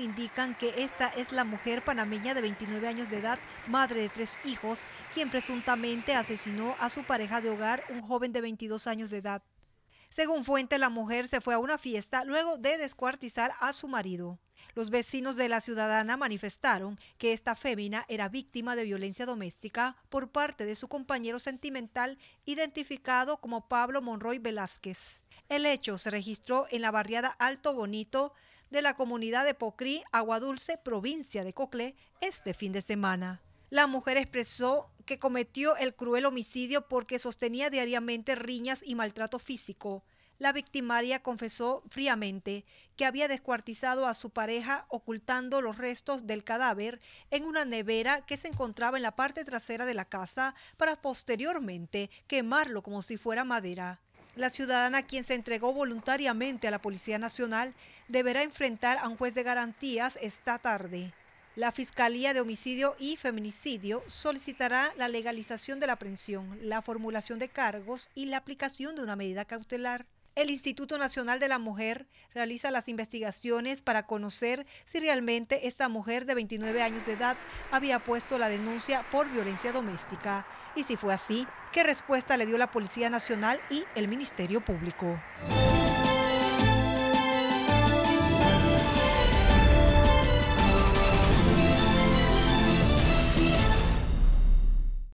indican que esta es la mujer panameña de 29 años de edad, madre de tres hijos, quien presuntamente asesinó a su pareja de hogar, un joven de 22 años de edad. Según fuente, la mujer se fue a una fiesta luego de descuartizar a su marido. Los vecinos de la ciudadana manifestaron que esta fémina era víctima de violencia doméstica por parte de su compañero sentimental identificado como Pablo Monroy Velázquez. El hecho se registró en la barriada Alto Bonito de la comunidad de Pocrí, Aguadulce, provincia de Coclé, este fin de semana. La mujer expresó que cometió el cruel homicidio porque sostenía diariamente riñas y maltrato físico. La victimaria confesó fríamente que había descuartizado a su pareja ocultando los restos del cadáver en una nevera que se encontraba en la parte trasera de la casa para posteriormente quemarlo como si fuera madera. La ciudadana, quien se entregó voluntariamente a la Policía Nacional, deberá enfrentar a un juez de garantías esta tarde. La Fiscalía de Homicidio y Feminicidio solicitará la legalización de la aprehensión, la formulación de cargos y la aplicación de una medida cautelar. El Instituto Nacional de la Mujer realiza las investigaciones para conocer si realmente esta mujer de 29 años de edad había puesto la denuncia por violencia doméstica y si fue así, qué respuesta le dio la Policía Nacional y el Ministerio Público.